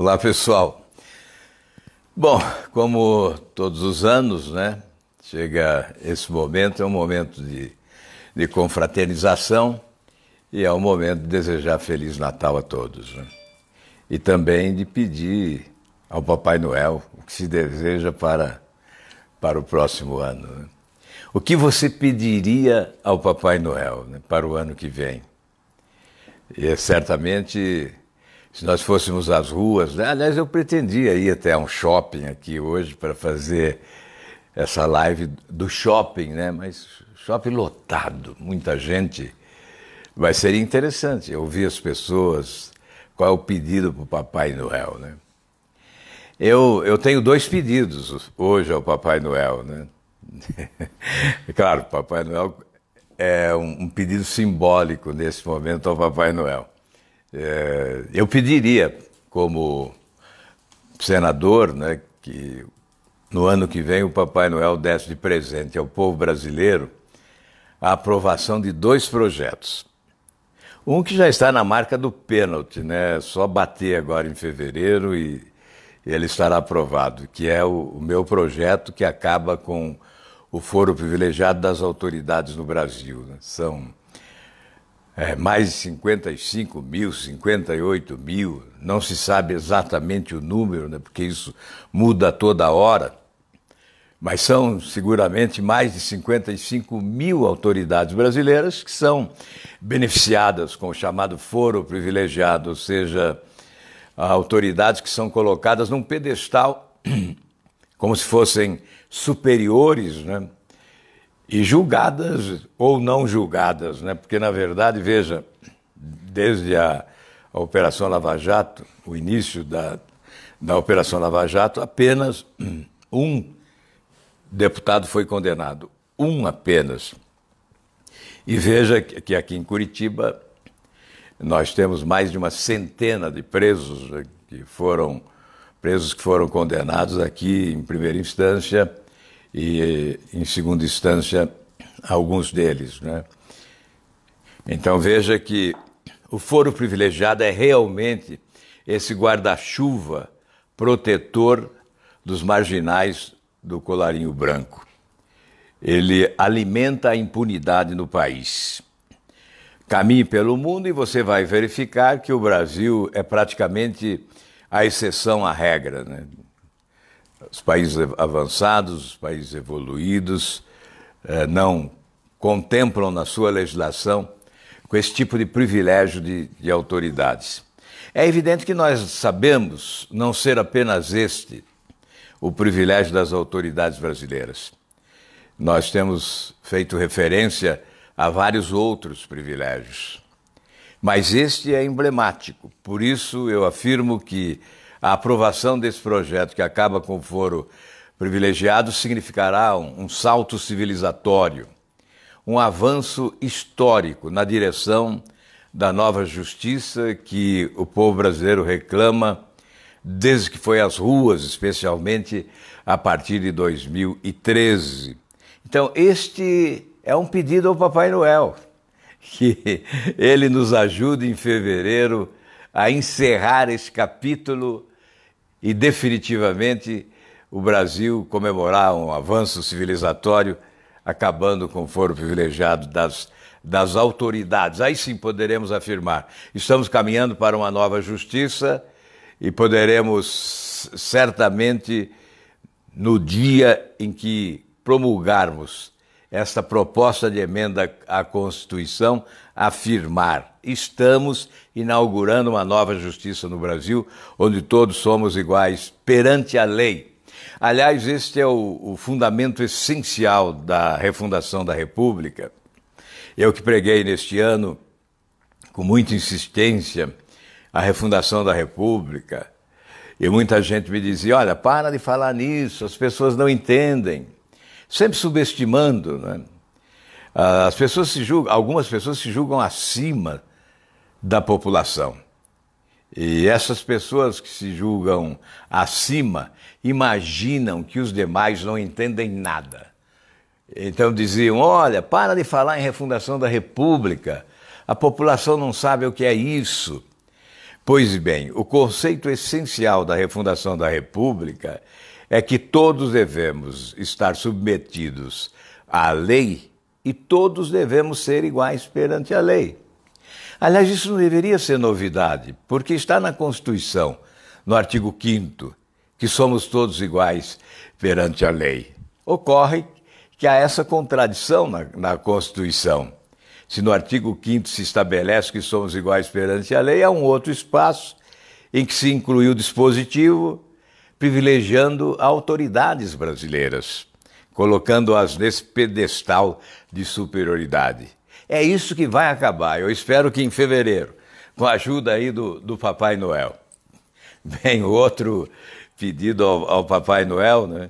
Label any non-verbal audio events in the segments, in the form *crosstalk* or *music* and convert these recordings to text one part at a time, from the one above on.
Olá, pessoal. Bom, como todos os anos, né? Chega esse momento, é um momento de, de confraternização e é um momento de desejar Feliz Natal a todos. Né? E também de pedir ao Papai Noel o que se deseja para, para o próximo ano. Né? O que você pediria ao Papai Noel né, para o ano que vem? E é certamente se nós fôssemos às ruas, né? aliás, eu pretendia ir até um shopping aqui hoje para fazer essa live do shopping, né? Mas shopping lotado, muita gente. Mas seria interessante ouvir as pessoas, qual é o pedido para o Papai Noel, né? Eu, eu tenho dois pedidos hoje ao Papai Noel, né? *laughs* claro, Papai Noel é um, um pedido simbólico nesse momento ao Papai Noel. É, eu pediria, como senador, né, que no ano que vem o Papai Noel desse de presente ao povo brasileiro a aprovação de dois projetos. Um que já está na marca do pênalti, né? Só bater agora em fevereiro e ele estará aprovado, que é o, meu projeto que acaba com o foro privilegiado das autoridades no Brasil. Né. São é, mais de 55 mil, 58 mil, não se sabe exatamente o número, né, porque isso muda toda hora, mas são seguramente mais de 55 mil autoridades brasileiras que são beneficiadas com o chamado foro privilegiado, ou seja, autoridades que são colocadas num pedestal *clears throat* como se fossem superiores, né? e julgadas ou não julgadas, né? Porque na verdade, veja, desde a, a Operação Lava Jato, o início da, da Operação Lava Jato, apenas *clears throat* um deputado foi condenado, um apenas. E veja que aqui em Curitiba nós temos mais de uma centena de presos né, que foram presos que foram condenados aqui em primeira instância e, em segunda instância, alguns deles. Né? Então veja que o foro privilegiado é realmente esse guarda-chuva protetor dos marginais do colarinho branco. Ele alimenta a impunidade no país. Caminhe pelo mundo e você vai verificar que o Brasil é praticamente a exceção à regra. Né? os países avançados, os países evoluídos, eh, não contemplam na sua legislação com esse tipo de privilégio de, de autoridades. É evidente que nós sabemos não ser apenas este o privilégio das autoridades brasileiras. Nós temos feito referência a vários outros privilégios. Mas este é emblemático, por isso eu afirmo que a aprovação desse projeto que acaba com o foro privilegiado significará um, um salto civilizatório, um avanço histórico na direção da nova justiça que o povo brasileiro reclama desde que foi às ruas, especialmente a partir de 2013. Então, este é um pedido ao Papai Noel, *laughs* que ele nos ajude em fevereiro a encerrar esse capítulo e definitivamente o Brasil comemorar um avanço civilizatório acabando com o foro privilegiado das, das autoridades. Aí sim poderemos afirmar: estamos caminhando para uma nova justiça e poderemos certamente, no dia em que promulgarmos esta proposta de emenda à Constituição, afirmar: estamos inaugurando uma nova justiça no Brasil, onde todos somos iguais perante a lei. Aliás, este é o, o fundamento essencial da refundação da República. Eu que preguei neste ano, com muita insistência, a refundação da República. E muita gente me dizia: olha, para de falar nisso, as pessoas não entendem. Sempre subestimando, né? Ah, as pessoas se julgam, algumas pessoas se julgam acima da população. E essas pessoas que se julgam acima imaginam que os demais não entendem nada. Então diziam: olha, para de falar em refundação da República, a população não sabe o que é isso. Pois bem, o conceito essencial da refundação da República é que todos devemos estar submetidos à lei e todos devemos ser iguais perante a lei. Aliás, isso não deveria ser novidade, porque está na Constituição, no artigo 5, que somos todos iguais perante a lei. Ocorre que há essa contradição na, na Constituição. Se no artigo 5 se estabelece que somos iguais perante a lei, há um outro espaço em que se inclui o dispositivo privilegiando autoridades brasileiras colocando-as nesse pedestal de superioridade. É isso que vai acabar. Eu espero que em fevereiro, com a ajuda aí do, do Papai Noel. Bem, outro pedido ao, ao Papai Noel né,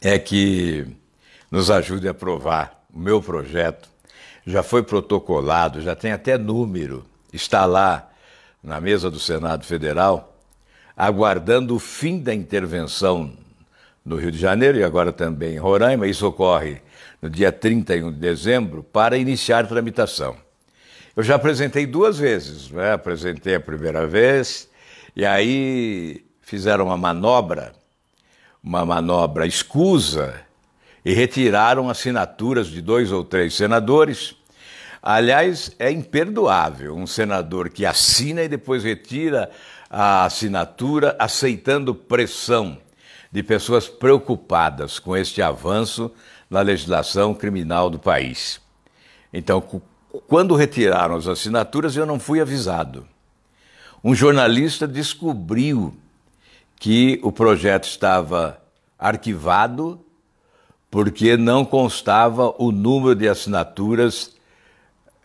é que nos ajude a aprovar o meu projeto. Já foi protocolado, já tem até número. Está lá na mesa do Senado Federal, aguardando o fim da intervenção no Rio de Janeiro e agora também em Roraima. Isso ocorre no dia 31 de dezembro para iniciar tramitação. Eu já apresentei duas vezes, né? apresentei a primeira vez e aí fizeram uma manobra, uma manobra escusa e retiraram assinaturas de dois ou três senadores. Aliás, é imperdoável um senador que assina e depois retira a assinatura aceitando pressão de pessoas preocupadas com este avanço na legislação criminal do país. Então, quando retiraram as assinaturas, eu não fui avisado. Um jornalista descobriu que o projeto estava arquivado porque não constava o número de assinaturas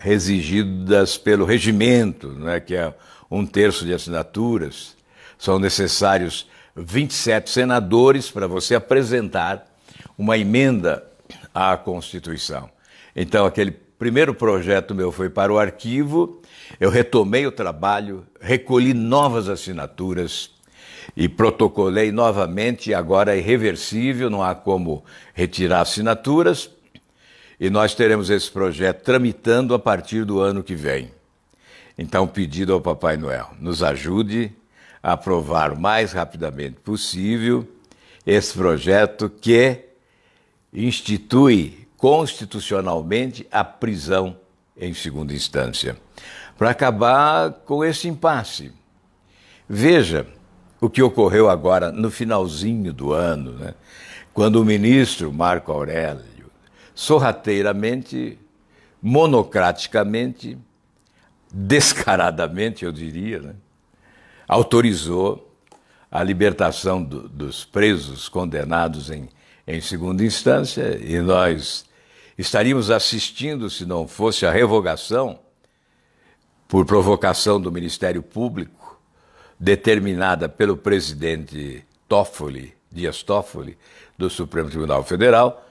exigidas pelo regimento, né, que é um terço de assinaturas. São necessários 27 senadores para você apresentar uma emenda à Constituição. Então, aquele primeiro projeto meu foi para o arquivo, eu retomei o trabalho, recolhi novas assinaturas e protocolei novamente, agora é irreversível, não há como retirar assinaturas, e nós teremos esse projeto tramitando a partir do ano que vem. Então, pedido ao Papai Noel, nos ajude aprovar o mais rapidamente possível esse projeto que institui constitucionalmente a prisão em segunda instância, para acabar com esse impasse. Veja o que ocorreu agora no finalzinho do ano, né, quando o ministro Marco Aurélio sorrateiramente, monocraticamente, descaradamente, eu diria, né, autorizou a libertação do, dos presos condenados em, em segunda instância, e nós estaríamos assistindo, se não fosse a revogação, por provocação do Ministério Público, determinada pelo presidente Toffoli, Dias Toffoli, do Supremo Tribunal Federal,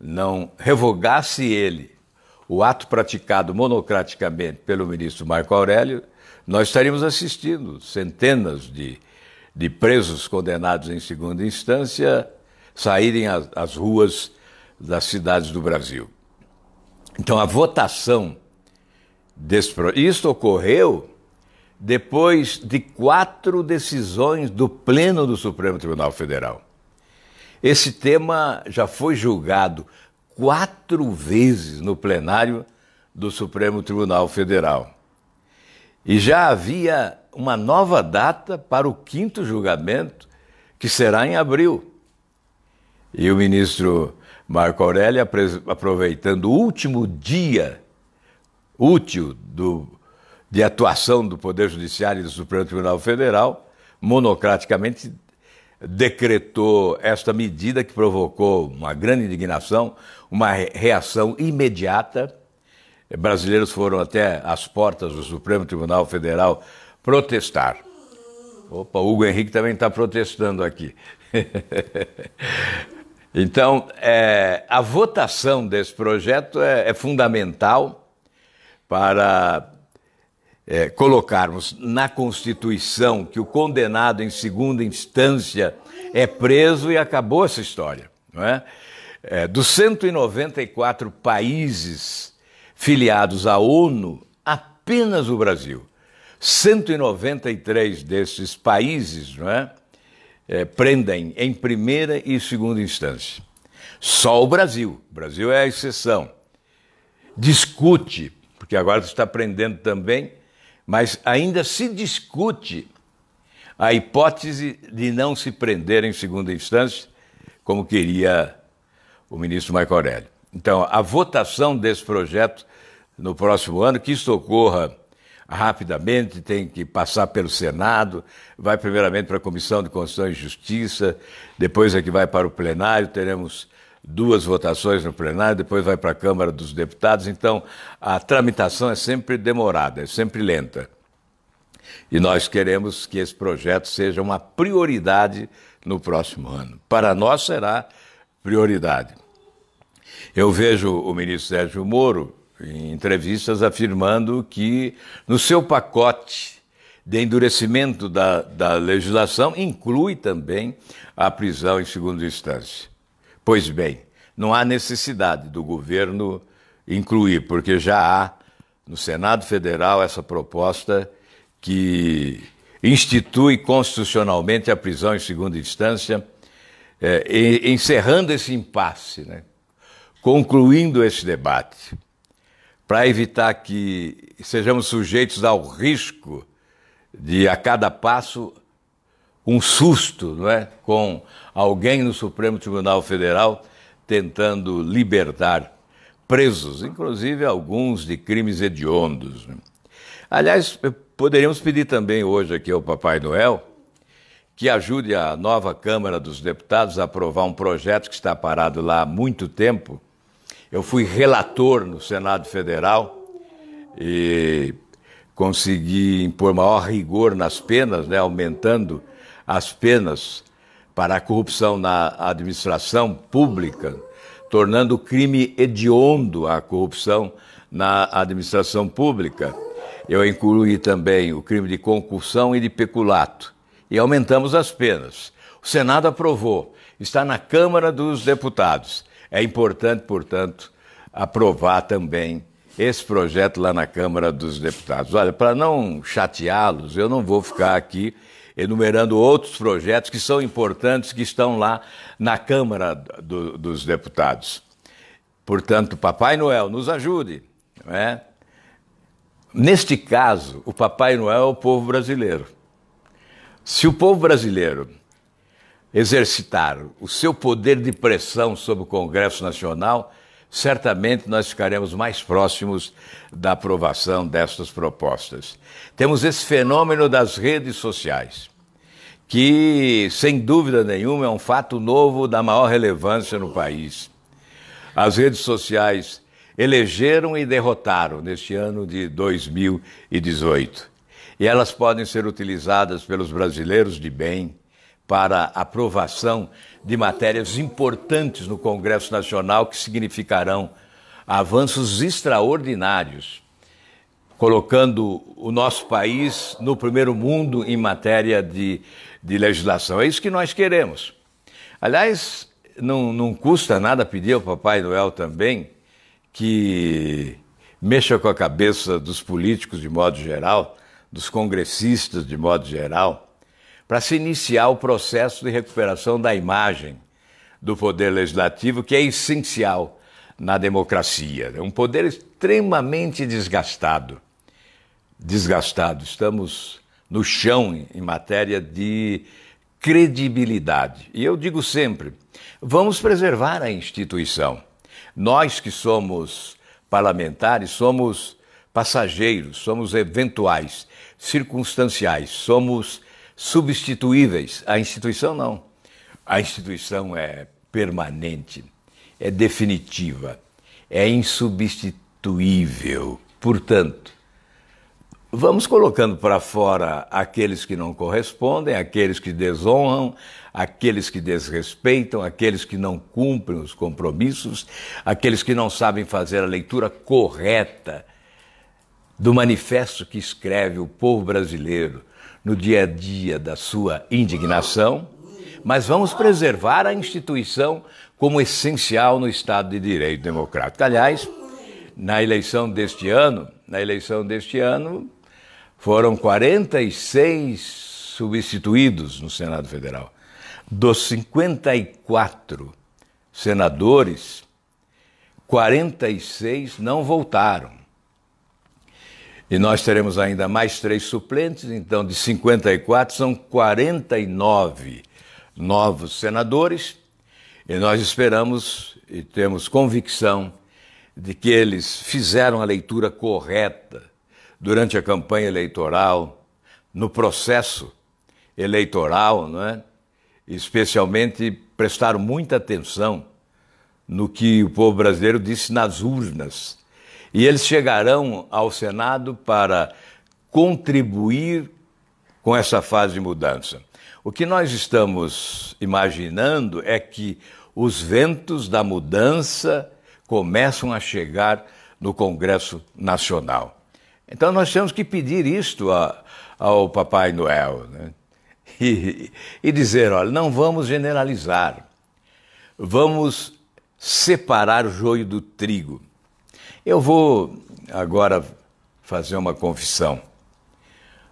não revogasse ele o ato praticado monocraticamente pelo ministro Marco Aurélio nós estaríamos assistindo centenas de, de presos condenados em segunda instância saírem às ruas das cidades do Brasil. Então, a votação desse isso ocorreu depois de quatro decisões do Pleno do Supremo Tribunal Federal. Esse tema já foi julgado quatro vezes no plenário do Supremo Tribunal Federal. E já havia uma nova data para o quinto julgamento, que será em abril. E o ministro Marco Aurélio, aproveitando o último dia útil do, de atuação do Poder Judiciário e do Supremo Tribunal Federal, monocraticamente decretou esta medida que provocou uma grande indignação, uma reação imediata brasileiros foram até as portas do Supremo Tribunal Federal protestar. Opa, Hugo Henrique também está protestando aqui. *laughs* então, é, a votação desse projeto é, é fundamental para é, colocarmos na Constituição que o condenado em segunda instância é preso e acabou essa história. Não é? É, dos 194 países filiados à ONU, apenas o Brasil. 193 desses países não é? é prendem em primeira e segunda instância. Só o Brasil, o Brasil é a exceção. Discute, porque agora está prendendo também, mas ainda se discute a hipótese de não se prender em segunda instância, como queria o ministro Marco Aurélio. Então, a votação desse projeto no próximo ano, que isso ocorra rapidamente, tem que passar pelo Senado, vai primeiramente para a Comissão de Constituição e Justiça, depois é que vai para o plenário, teremos duas votações no plenário, depois vai para a Câmara dos Deputados, então a tramitação é sempre demorada, é sempre lenta. E nós queremos que esse projeto seja uma prioridade no próximo ano. Para nós será prioridade. Eu vejo o ministro Sérgio Moro em entrevistas afirmando que no seu pacote de endurecimento da, da legislação inclui também a prisão em segunda instância. Pois bem, não há necessidade do governo incluir, porque já há no Senado Federal essa proposta que institui constitucionalmente a prisão em segunda instância, eh, encerrando esse impasse. Né? concluindo esse debate, para evitar que sejamos sujeitos ao risco de, a cada passo, um susto, não é? Com alguém no Supremo Tribunal Federal tentando libertar presos, inclusive alguns de crimes hediondos. Aliás, poderíamos pedir também hoje aqui ao Papai Noel que ajude a nova Câmara dos Deputados a aprovar um projeto que está parado lá há muito tempo eu fui relator no Senado Federal e consegui impor maior rigor nas penas, né, aumentando as penas para a corrupção na administração pública, tornando crime hediondo a corrupção na administração pública. Eu incluí também o crime de concussão e de peculato e aumentamos as penas. O Senado aprovou, está na Câmara dos Deputados. É importante, portanto, aprovar também esse projeto lá na Câmara dos Deputados. Olha, para não chateá-los, eu não vou ficar aqui enumerando outros projetos que são importantes, que estão lá na Câmara do, dos Deputados. Portanto, Papai Noel, nos ajude. É? Neste caso, o Papai Noel é o povo brasileiro. Se o povo brasileiro exercitar o seu poder de pressão sobre o Congresso Nacional, certamente nós ficaremos mais próximos da aprovação destas propostas. Temos esse fenômeno das redes sociais, que, sem dúvida nenhuma, é um fato novo da maior relevância no país. As redes sociais elegeram e derrotaram neste ano de 2018. E elas podem ser utilizadas pelos brasileiros de bem, para aprovação de matérias importantes no Congresso Nacional que significarão avanços extraordinários, colocando o nosso país no primeiro mundo em matéria de, de legislação. É isso que nós queremos. Aliás, não, não custa nada pedir ao Papai Noel também que mexa com a cabeça dos políticos de modo geral, dos congressistas de modo geral para se iniciar o processo de recuperação da imagem do poder legislativo, que é essencial na democracia. É um poder extremamente desgastado. Desgastado. Estamos no chão em matéria de credibilidade. E eu digo sempre: vamos preservar a instituição. Nós que somos parlamentares somos passageiros, somos eventuais, circunstanciais, somos substituíveis. A instituição não. A instituição é permanente, é definitiva, é insubstituível. Portanto, vamos colocando para fora aqueles que não correspondem, aqueles que desonram, aqueles que desrespeitam, aqueles que não cumprem os compromissos, aqueles que não sabem fazer a leitura correta do manifesto que escreve o povo brasileiro no dia a dia da sua indignação, mas vamos preservar a instituição como essencial no Estado de Direito Democrático. Aliás, na eleição deste ano, na eleição deste ano, foram 46 substituídos no Senado Federal. Dos 54 senadores, 46 não voltaram. E nós teremos ainda mais três suplentes, então de 54 são 49 novos senadores, e nós esperamos e temos convicção de que eles fizeram a leitura correta durante a campanha eleitoral, no processo eleitoral, não é? especialmente prestaram muita atenção no que o povo brasileiro disse nas urnas e eles chegarão ao Senado para contribuir com essa fase de mudança. O que nós estamos imaginando é que os ventos da mudança começam a chegar no Congresso Nacional. Então nós temos que pedir isto a, ao Papai Noel né? *laughs* e, e dizer: olha, não vamos generalizar, vamos separar o joio do trigo. Eu vou agora fazer uma confissão.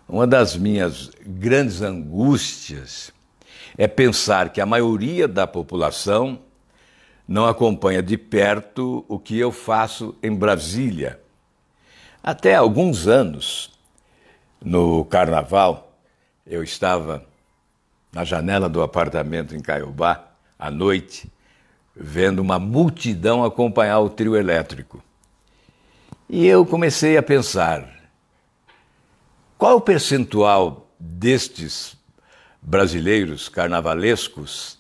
Uma das minhas grandes angústias é pensar que a maioria da população não acompanha de perto o que eu faço em Brasília. Até alguns anos, no carnaval, eu estava na janela do apartamento em Caiobá, à noite, vendo uma multidão acompanhar o trio elétrico. E eu comecei a pensar: qual o percentual destes brasileiros carnavalescos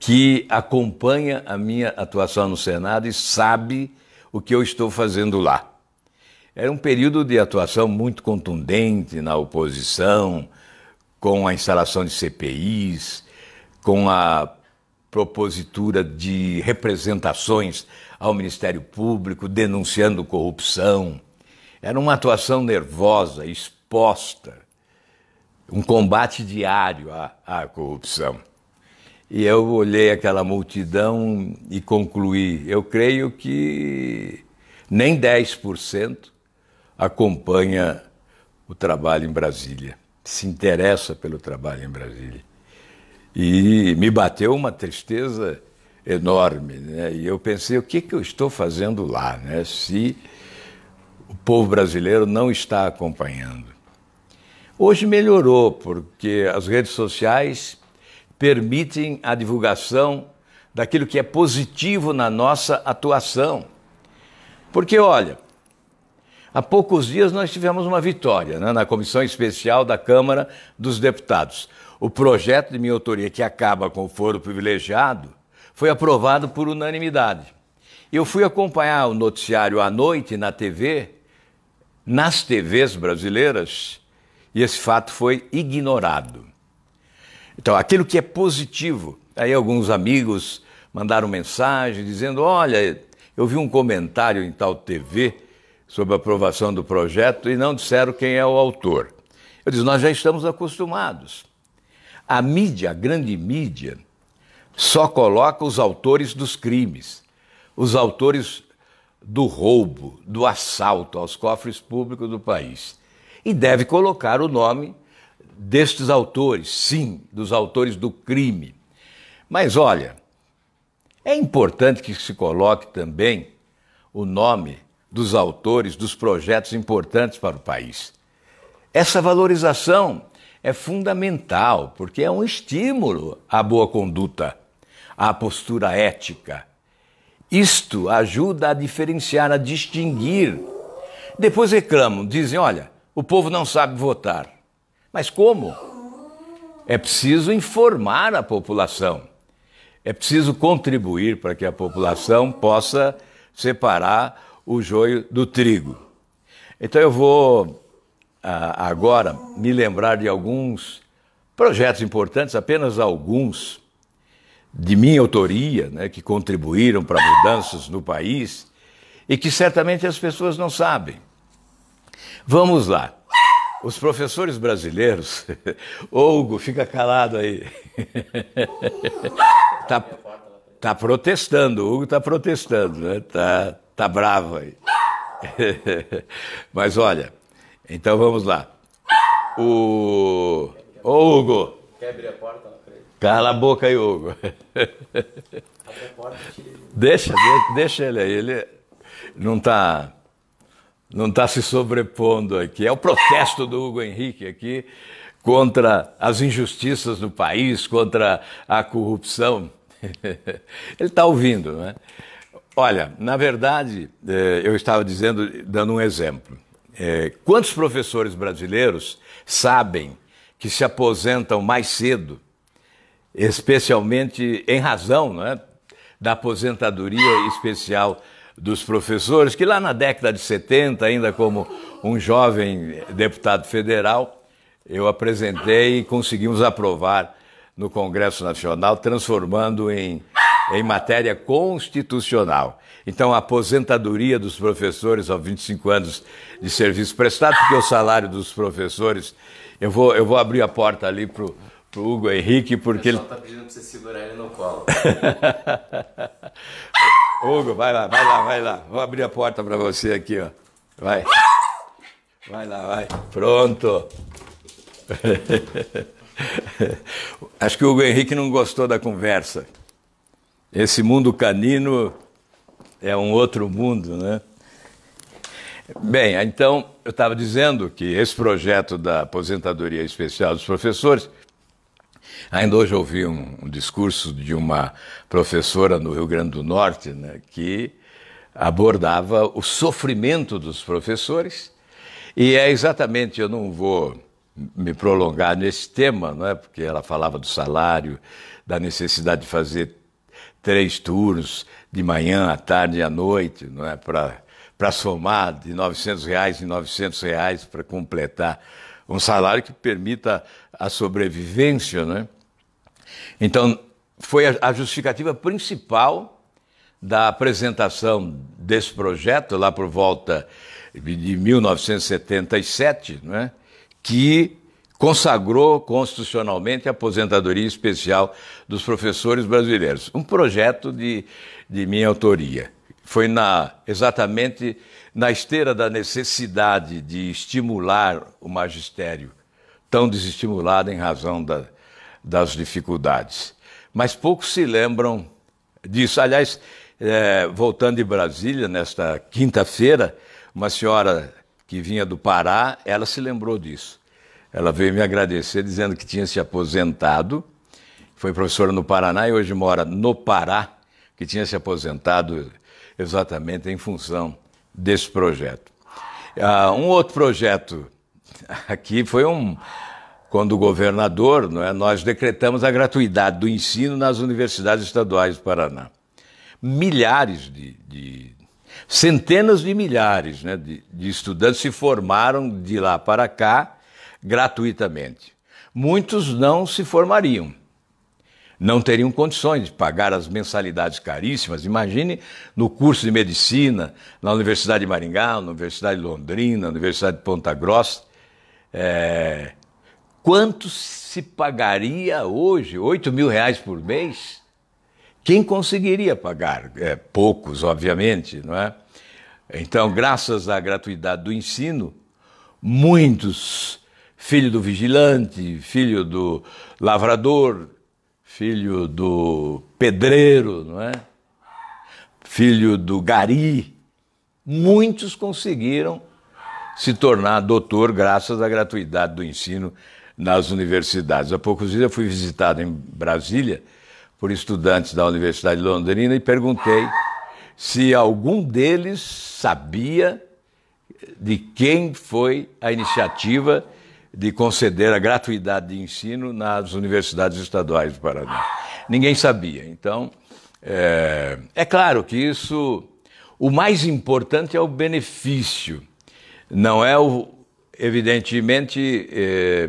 que acompanha a minha atuação no Senado e sabe o que eu estou fazendo lá? Era um período de atuação muito contundente na oposição, com a instalação de CPIs, com a propositura de representações ao Ministério Público denunciando corrupção. Era uma atuação nervosa, exposta, um combate diário à, à corrupção. E eu olhei aquela multidão e concluí: eu creio que nem 10% acompanha o trabalho em Brasília, se interessa pelo trabalho em Brasília. E me bateu uma tristeza enorme. Né? E eu pensei, o que, que eu estou fazendo lá, né? se o povo brasileiro não está acompanhando? Hoje melhorou, porque as redes sociais permitem a divulgação daquilo que é positivo na nossa atuação. Porque, olha, há poucos dias nós tivemos uma vitória né, na Comissão Especial da Câmara dos Deputados. O projeto de minha autoria que acaba com o foro privilegiado foi aprovado por unanimidade. Eu fui acompanhar o noticiário à noite na TV, nas TVs brasileiras, e esse fato foi ignorado. Então, aquilo que é positivo, aí alguns amigos mandaram mensagem dizendo: olha, eu vi um comentário em tal TV sobre a aprovação do projeto e não disseram quem é o autor. Eu disse: nós já estamos acostumados. A mídia, a grande mídia, só coloca os autores dos crimes, os autores do roubo, do assalto aos cofres públicos do país. E deve colocar o nome destes autores, sim, dos autores do crime. Mas olha, é importante que se coloque também o nome dos autores dos projetos importantes para o país. Essa valorização é fundamental, porque é um estímulo à boa conduta à postura ética. Isto ajuda a diferenciar, a distinguir. Depois reclamam, dizem: olha, o povo não sabe votar. Mas como? É preciso informar a população. É preciso contribuir para que a população possa separar o joio do trigo. Então eu vou ah, agora me lembrar de alguns projetos importantes, apenas alguns, de minha autoria, né, que contribuíram para mudanças no país e que certamente as pessoas não sabem. Vamos lá. Os professores brasileiros. *laughs* Hugo, fica calado aí. *laughs* tá, tá protestando, Hugo tá protestando, né? Tá, tá bravo aí. *laughs* Mas olha, então vamos lá. O. Ô, Hugo! Quebre a porta lá. Cala a boca aí, Hugo. *laughs* deixa, deixa ele aí. Ele não está não tá se sobrepondo aqui. É o protesto do Hugo Henrique aqui contra as injustiças do país, contra a corrupção. *laughs* Ele está ouvindo, né? Olha, na verdade, é, eu estava dizendo, dando um exemplo. É, quantos professores brasileiros sabem que se aposentam mais cedo especialmente em razão né, da aposentadoria especial dos professores, que lá na década de 70, ainda como um jovem deputado federal, eu apresentei e conseguimos aprovar no Congresso Nacional, transformando em, em matéria constitucional. Então, a aposentadoria dos professores aos 25 anos de serviço prestado, porque o salário dos professores, eu vou, eu vou abrir a porta ali para o pro Hugo é Henrique, porque ele. O pessoal ele... tá pedindo pra você segurar ele no colo. *laughs* Hugo, vai lá, vai lá, vai lá. Vou abrir a porta para você aqui, ó. Vai. Vai lá, vai. Pronto. *laughs* Acho que o Hugo Henrique não gostou da conversa. Esse mundo canino é um outro mundo, né? Bem, então eu estava dizendo que esse projeto da aposentadoria especial dos professores Ainda hoje ouvi um, um, discurso de uma professora no Rio Grande do Norte né, que abordava o sofrimento dos professores, e é exatamente, eu não vou me prolongar nesse tema, é, porque ela falava do salário, da necessidade de fazer três turnos de manhã, à tarde e à noite, não é, para somar de 900 reais em 900 reais para completar um salário que permita a sobrevivência, né? Então, foi a, justificativa principal da apresentação desse projeto, lá por volta de 1977, né? que consagrou constitucionalmente a aposentadoria especial dos professores brasileiros. Um projeto de, de minha autoria. Foi na, exatamente na esteira da necessidade de estimular o magistério tão desestimulada em razão da, das dificuldades. Mas poucos se lembram disso. Aliás, é, voltando de Brasília, nesta quinta-feira, uma senhora que vinha do Pará, ela se lembrou disso. Ela veio me agradecer dizendo que tinha se aposentado, foi professora no Paraná e hoje mora no Pará, que tinha se aposentado exatamente em função desse projeto. Uh, um outro projeto aqui foi um. Quando o governador, não é, nós decretamos a gratuidade do ensino nas universidades estaduais do Paraná. Milhares de. de centenas de milhares né, de, de estudantes se formaram de lá para cá gratuitamente. Muitos não se formariam não teriam condições de pagar as mensalidades caríssimas. Imagine no curso de medicina, na Universidade de Maringá, na Universidade de Londrina, na Universidade de Ponta Grossa. É, quanto se pagaria hoje? 8 mil reais por mês? Quem conseguiria pagar? É, poucos, obviamente, não é? Então, graças à gratuidade do ensino, muitos, filho do vigilante, filho do lavrador, filho do pedreiro, não é? Filho do gari, muitos conseguiram se tornar doutor graças à gratuidade do ensino nas universidades. Há poucos dias eu fui visitado em Brasília por estudantes da Universidade de Londrina e perguntei se algum deles sabia de quem foi a iniciativa de conceder a gratuidade de ensino nas universidades estaduais do Paraná. Ninguém sabia. Então, é, é claro que isso. O mais importante é o benefício não é, o, evidentemente, é,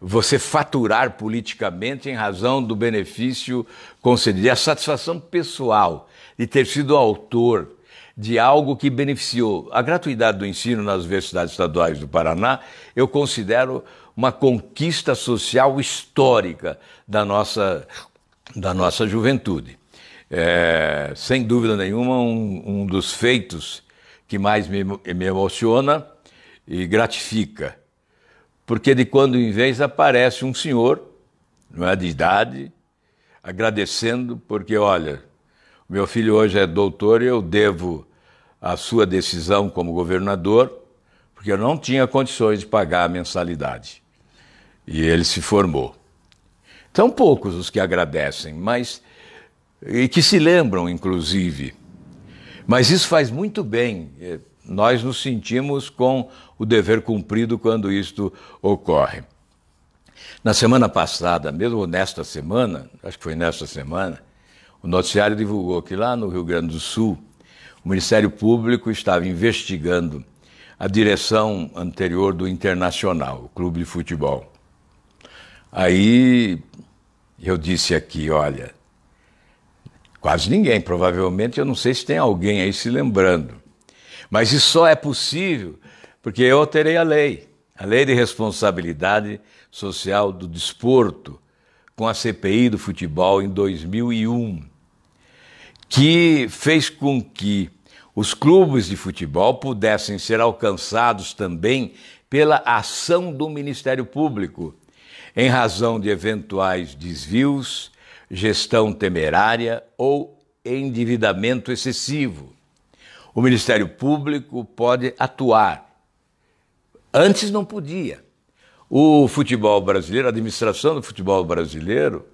você faturar politicamente em razão do benefício concedido. E a satisfação pessoal de ter sido autor de algo que beneficiou a gratuidade do ensino nas universidades estaduais do Paraná, eu considero uma conquista social histórica da nossa, da nossa juventude. É, sem dúvida nenhuma, um, um dos feitos que mais me, me emociona e gratifica, porque de quando em vez aparece um senhor, não é de idade, agradecendo, porque olha, meu filho hoje é doutor e eu devo a sua decisão como governador, porque eu não tinha condições de pagar a mensalidade. E ele se formou. São poucos os que agradecem, mas e que se lembram, inclusive, mas isso faz muito bem. Eh, nós nos sentimos com o dever cumprido quando isto ocorre. Na semana passada, mesmo nesta semana, acho que foi nesta semana, o noticiário divulgou que lá no Rio Grande do Sul, o Ministério Público estava investigando a direção anterior do Internacional, o clube de futebol. Aí eu disse aqui, olha, Quase ninguém, provavelmente, eu não sei se tem alguém aí se lembrando. Mas isso só é possível porque eu alterei a lei, a lei de responsabilidade social do desporto, com a CPI do futebol em 2001, que fez com que os clubes de futebol pudessem ser alcançados também pela ação do Ministério Público, em razão de eventuais desvios gestão temerária ou endividamento excessivo. O Ministério Público pode atuar. Antes não podia. O futebol brasileiro, a administração do futebol brasileiro,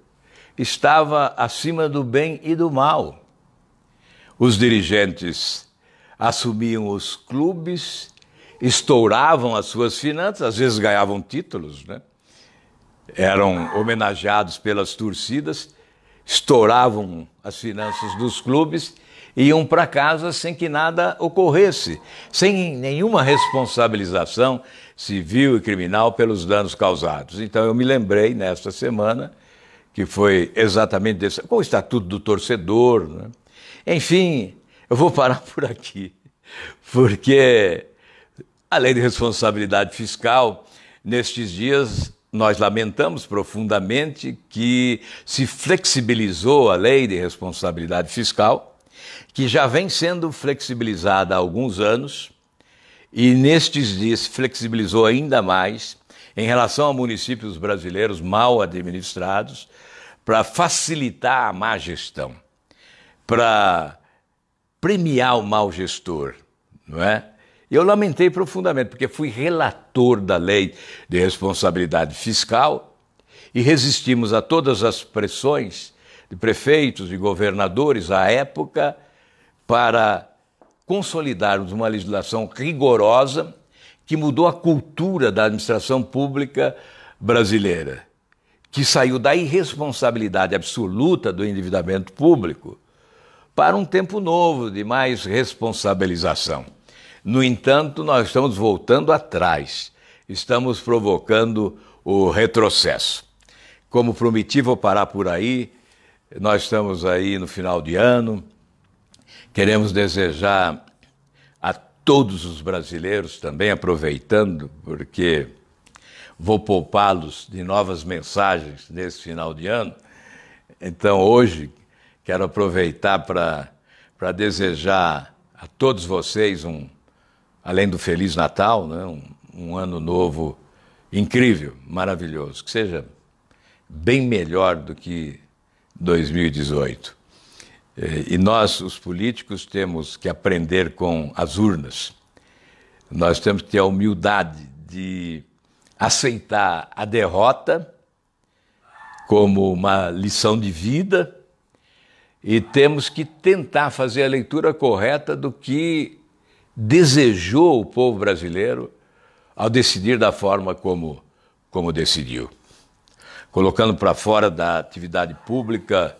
estava acima do bem e do mal. Os dirigentes assumiam os clubes, estouravam as suas finanças, às vezes ganhavam títulos, né? eram homenageados pelas torcidas, estouravam as finanças dos clubes, iam para casa sem que nada ocorresse, sem nenhuma responsabilização civil e criminal pelos danos causados. Então eu me lembrei nesta semana que foi exatamente desse, com o estatuto do torcedor, né? enfim, eu vou parar por aqui, porque além de responsabilidade fiscal, nestes dias nós lamentamos profundamente que se flexibilizou a lei de responsabilidade fiscal, que já vem sendo flexibilizada há alguns anos, e nestes dias se flexibilizou ainda mais em relação a municípios brasileiros mal administrados, para facilitar a má gestão, para premiar o mau gestor, não é? Eu lamentei profundamente, porque fui relator da lei de responsabilidade fiscal e resistimos a todas as pressões de prefeitos e governadores à época para consolidarmos uma legislação rigorosa que mudou a cultura da administração pública brasileira, que saiu da irresponsabilidade absoluta do endividamento público para um tempo novo de mais responsabilização. No entanto, nós estamos voltando atrás, estamos provocando o retrocesso. Como prometi, vou parar por aí. Nós estamos aí no final de ano. Queremos desejar a todos os brasileiros, também aproveitando, porque vou poupá-los de novas mensagens nesse final de ano. Então, hoje, quero aproveitar para desejar a todos vocês um além do Feliz Natal, né? um, um ano novo incrível, maravilhoso, que seja bem melhor do que 2018. Eh, e nós, os políticos, temos que aprender com as urnas. Nós temos que ter a humildade de aceitar a derrota como uma lição de vida e temos que tentar fazer a leitura correta do que desejou o povo brasileiro ao decidir da forma como, como decidiu. Colocando para fora da atividade pública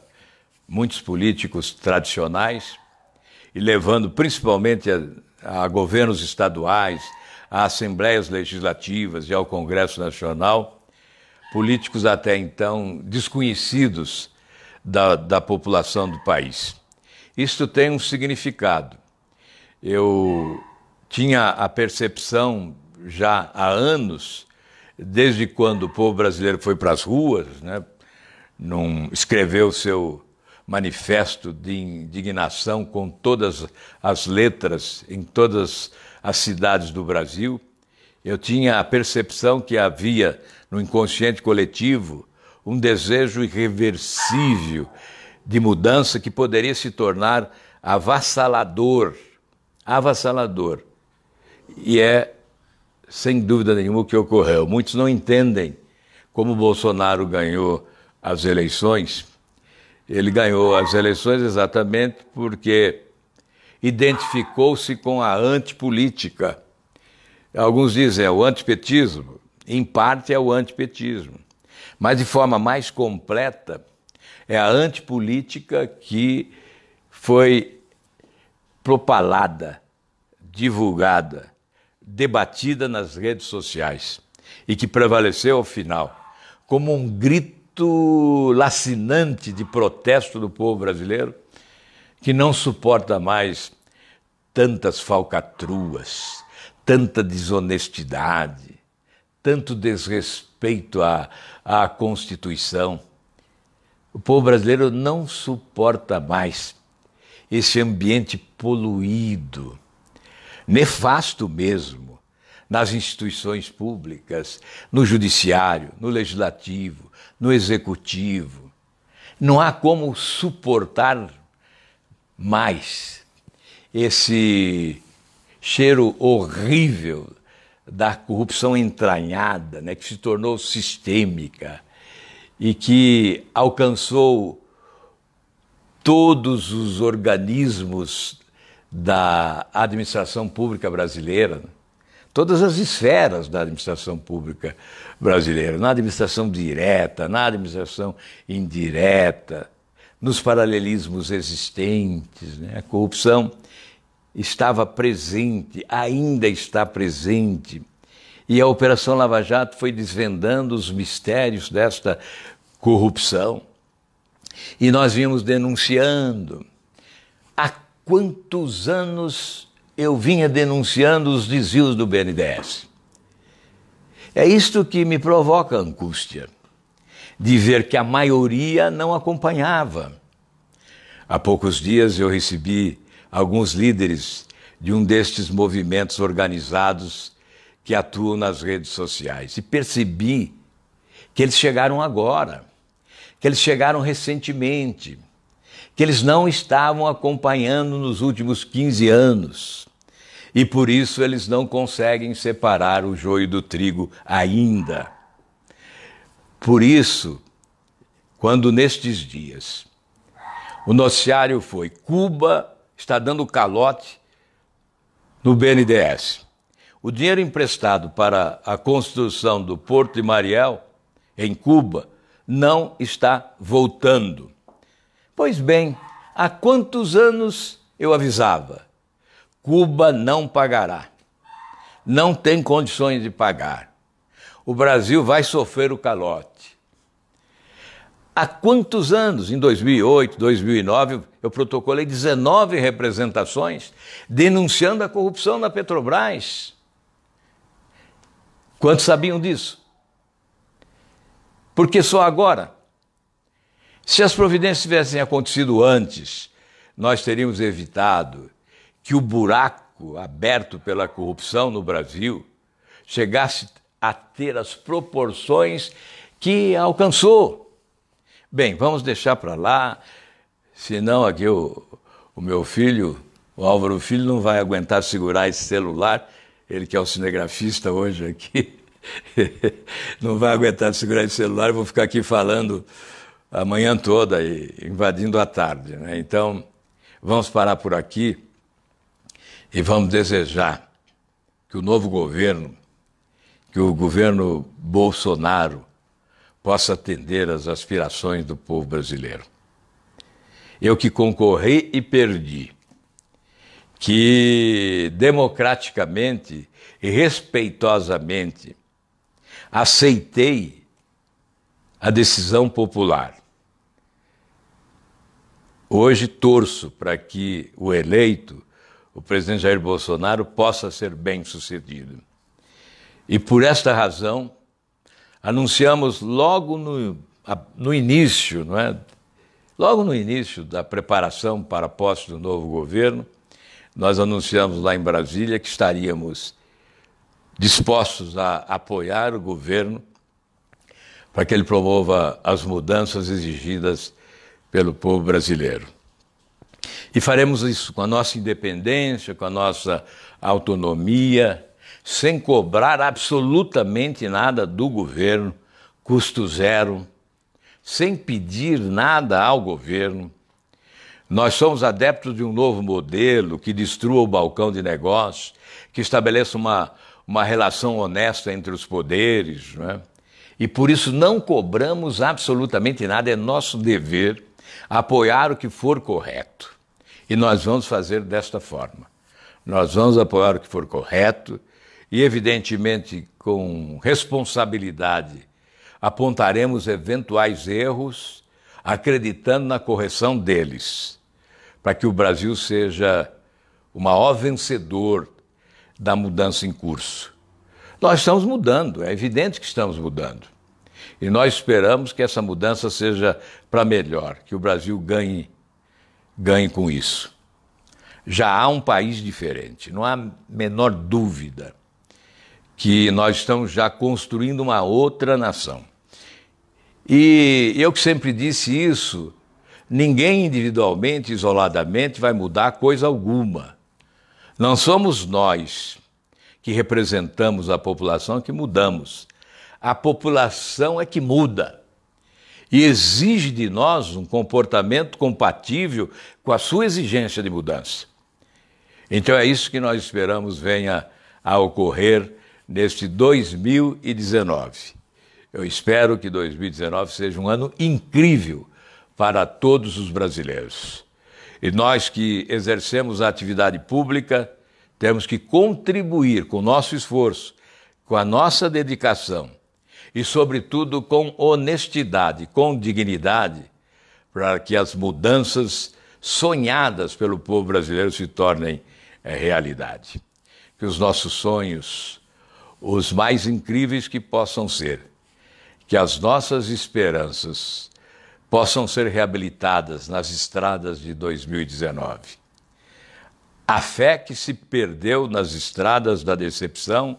muitos políticos tradicionais e levando principalmente a, a governos estaduais, a assembleias legislativas e ao Congresso Nacional políticos até então desconhecidos da, da população do país. Isto tem um significado. Eu tinha a percepção já há anos, desde quando o povo brasileiro foi para as ruas, né, num, escreveu seu manifesto de indignação com todas as letras em todas as cidades do Brasil, eu tinha a percepção que havia no inconsciente coletivo um desejo irreversível de mudança que poderia se tornar avassalador avassalador. E é, sem dúvida nenhuma, o que ocorreu. Muitos não entendem como Bolsonaro ganhou as eleições. Ele ganhou as eleições exatamente porque identificou-se com a antipolítica. Alguns dizem é o antipetismo, em parte é o antipetismo, mas de forma mais completa é a antipolítica que foi propalada, divulgada, debatida nas redes sociais e que prevaleceu ao final como um grito lacinante de protesto do povo brasileiro que não suporta mais tantas falcatruas, tanta desonestidade, tanto desrespeito à, à Constituição. O povo brasileiro não suporta mais esse ambiente poluído, nefasto mesmo, nas instituições públicas, no judiciário, no legislativo, no executivo. Não há como suportar mais esse cheiro horrível da corrupção entranhada, né, que se tornou sistêmica e que alcançou todos os organismos da administração pública brasileira, né? todas as esferas da administração pública brasileira, na administração direta, na administração indireta, nos paralelismos existentes, né? a corrupção estava presente, ainda está presente. E a Operação Lava Jato foi desvendando os mistérios desta corrupção. E nós vimos denunciando quantos anos eu vinha denunciando os desvios do BNDES. É isto que me provoca angústia, de ver que a maioria não acompanhava. Há poucos dias eu recebi alguns líderes de um destes movimentos organizados que atuam nas redes sociais e percebi que eles chegaram agora, que eles chegaram recentemente, que eles não estavam acompanhando nos últimos 15 anos. E por isso eles não conseguem separar o joio do trigo ainda. Por isso, quando nestes dias o noticiário foi Cuba está dando calote no BNDES. O dinheiro emprestado para a construção do Porto de Mariel, em Cuba, não está voltando. Pois bem, há quantos anos eu avisava? Cuba não pagará. Não tem condições de pagar. O Brasil vai sofrer o calote. Há quantos anos? Em 2008, 2009, eu protocolei 19 representações denunciando a corrupção na Petrobras. Quantos sabiam disso? Porque só agora se as providências tivessem acontecido antes, nós teríamos evitado que o buraco aberto pela corrupção no Brasil chegasse a ter as proporções que alcançou. Bem, vamos deixar para lá, senão aqui o, o meu filho, o Álvaro Filho, não vai aguentar segurar esse celular, ele que é o cinegrafista hoje aqui, *laughs* não vai aguentar segurar esse celular, eu vou ficar aqui falando a manhã toda e invadindo a tarde. Né? Então, vamos parar por aqui e vamos desejar que o novo governo, que o governo Bolsonaro, possa atender às aspirações do povo brasileiro. Eu que concorri e perdi, que democraticamente e respeitosamente aceitei a decisão popular Hoje torço para que o eleito, o presidente Jair Bolsonaro, possa ser bem sucedido. E por esta razão, anunciamos logo no, no início, não é? logo no início da preparação para a posse do novo governo, nós anunciamos lá em Brasília que estaríamos dispostos a apoiar o governo para que ele promova as mudanças exigidas pelo povo brasileiro. E faremos isso com a nossa independência, com a nossa autonomia, sem cobrar absolutamente nada do governo, custo zero, sem pedir nada ao governo. Nós somos adeptos de um novo modelo que destrua o balcão de negócios, que estabeleça uma, uma relação honesta entre os poderes, né? e por isso não cobramos absolutamente nada, é nosso dever apoiar o que for correto. E nós vamos fazer desta forma. Nós vamos apoiar o que for correto e, evidentemente, com responsabilidade, apontaremos eventuais erros, acreditando na correção deles, para que o Brasil seja o maior vencedor da mudança em curso. Nós estamos mudando, é evidente que estamos mudando. E nós esperamos que essa mudança seja para melhor, que o Brasil ganhe, ganhe com isso. Já há um país diferente, não há menor dúvida que nós estamos já construindo uma outra nação. E eu que sempre disse isso, ninguém individualmente, isoladamente, vai mudar coisa alguma. Não somos nós que representamos a população que mudamos a população é que muda e exige de nós um comportamento compatível com a sua exigência de mudança. Então é isso que nós esperamos venha a ocorrer neste 2019. Eu espero que 2019 seja um ano incrível para todos os brasileiros. E nós que exercemos a atividade pública, temos que contribuir com o nosso esforço, com a nossa dedicação, e, sobretudo, com honestidade, com dignidade, para que as mudanças sonhadas pelo povo brasileiro se tornem é, realidade. Que os nossos sonhos, os mais incríveis que possam ser, que as nossas esperanças possam ser reabilitadas nas estradas de 2019. A fé que se perdeu nas estradas da decepção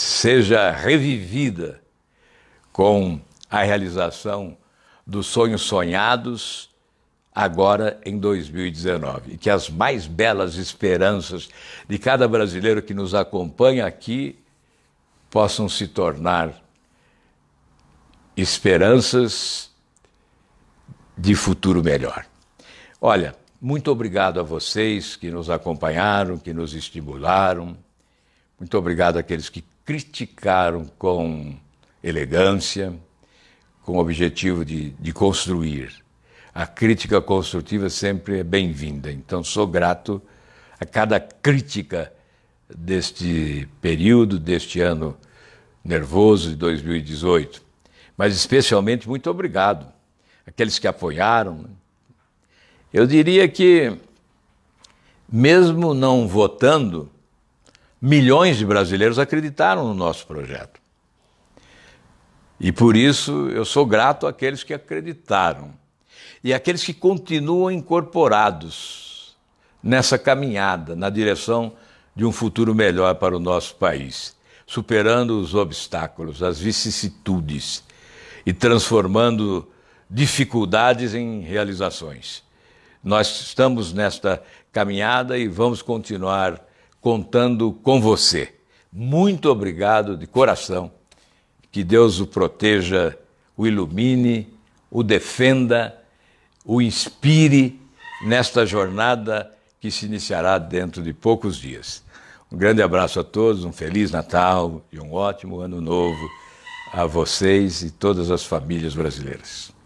seja revivida com a realização dos sonhos sonhados agora em 2019. E que as mais belas esperanças de cada brasileiro que nos acompanha aqui possam se tornar esperanças de futuro melhor. Olha, muito obrigado a vocês que nos acompanharam, que nos estimularam. Muito obrigado àqueles que criticaram com elegância, com o objetivo de, de construir. A crítica construtiva sempre é bem-vinda, então sou grato a cada crítica deste período, deste ano nervoso de 2018. Mas especialmente muito obrigado àqueles que apoiaram. Eu diria que, mesmo não votando, milhões de brasileiros acreditaram no nosso projeto. E por isso eu sou grato àqueles que acreditaram e àqueles que continuam incorporados nessa caminhada na direção de um futuro melhor para o nosso país, superando os obstáculos, as vicissitudes e transformando dificuldades em realizações. Nós estamos nesta caminhada e vamos continuar contando com você. Muito obrigado de coração. Que Deus o proteja, o ilumine, o defenda, o inspire nesta jornada que se iniciará dentro de poucos dias. Um grande abraço a todos, um feliz Natal e um ótimo ano novo a vocês e todas as famílias brasileiras.